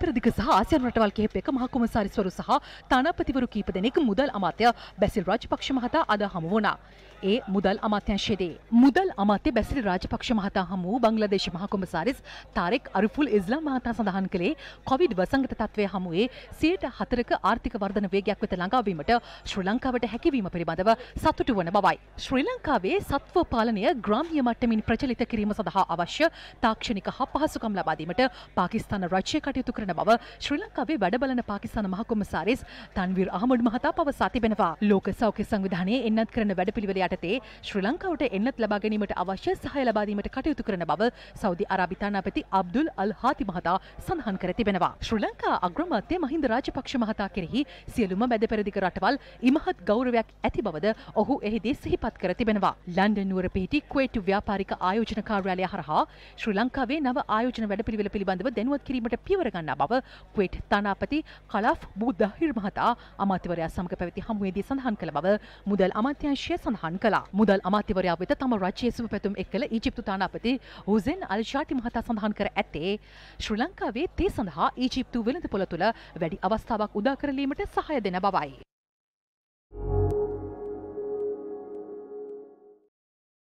පෙරදිග සහ ආසියන් රටවල් කිහිපයක මහකොමසාරිස්වරු සහ තානාපතිවරු කීප දෙනෙක් මුදල් අමාත්‍ය බැසිල් රාජපක්ෂ මහතා අද හමු වුණා. ඒ මුදල් අමාත්‍යංශයේදී මුදල් අමාත්‍ය බැසිල් රාජපක්ෂ මහතා හමු වූ බංග්ලාදේශ මහකොමසාරිස් තාරෙක් අරිෆුල් ඉස්ලාම් මහතා සඳහන් කළේ කොවිඩ් වසංගත තත්ත්වය හමුවේ 104ක ආර්ථික වර්ධන වේගයක් වෙත ළඟාවීමට ශ්‍රී ලංකාවට හැකියවීම පිළිබඳව සතුටු වන බවයි. ශ්‍රී ලංකාවේ සත්ව පාලනය ග්‍රාමීය මට්ටමින් ප්‍රචලිත කිරීම සඳහා අවශ්‍ය තාක්ෂණික හා පහසුකම් ලබා දීමට පාකිස්තාන රාජ්‍ය කටයුතු කරන බව ශ්‍රී ලංකාවේ වැඩ බලන පාකිස්ාන මහකොමසාරිස් තන්වීර් අහමුඩ් මහතා පවසා තිබෙනවා. ලෝක සෞඛ්‍ය සංවිධානයේ එන්නත් කරන වැඩපිළිවෙල යටතේ ශ්‍රී ලංකාවට එන්නත් ලබා ගැනීමට අවශ්‍ය සහාය ලබා දීමට කටයුතු කරන බව සෞදි අරාබිතානාපති අබ්දුල් අල් හාති මහතා සඳහන් කර තිබෙනවා. ශ්‍රී ලංකා අග්‍රමාත්‍ය මහින්ද රාජපක්ෂ මහතා කෙරෙහි සියලුම මැද පෙරදිග රටවල් ඉමහත් ගෞරවයක් ඇති බවද ඔහු එහිදී සිහිපත් කර තිබෙනවා. ලන්ඩන් නුවර පිහිටි ක්වේටු ව්‍යාපාරික ආයෝජන කාර්යාලය හරහා ශ්‍රී ලංකාවේ නව ආයෝජන වැඩපිළිවෙල පිළිබඳව දැනුවත් කිරීමට පියවර ගන්නා වන බව ක්වේට් තානාපති කලාෆ් බුද්ධහිර් මහතා අමාත්‍යවරයා සමග පැවති හමුවේදී සඳහන් කළ බව මුදල් අමාත්‍යංශය සඳහන් කළා. මුදල් අමාත්‍යවරයා වෙත තම රජයේ සුබ පැතුම් එක් කළ ඊජිප්තු තානාපති හුසෙන් අල් ෂාටි මහතා සඳහන් කර ඇත්තේ ශ්‍රී ලංකාවේ තේ සඳහා ඊජිප්තු වෙළඳපොළ තුළ වැඩි අවස්ථාවක් උදා කරලීමට සහය දෙන බවයි.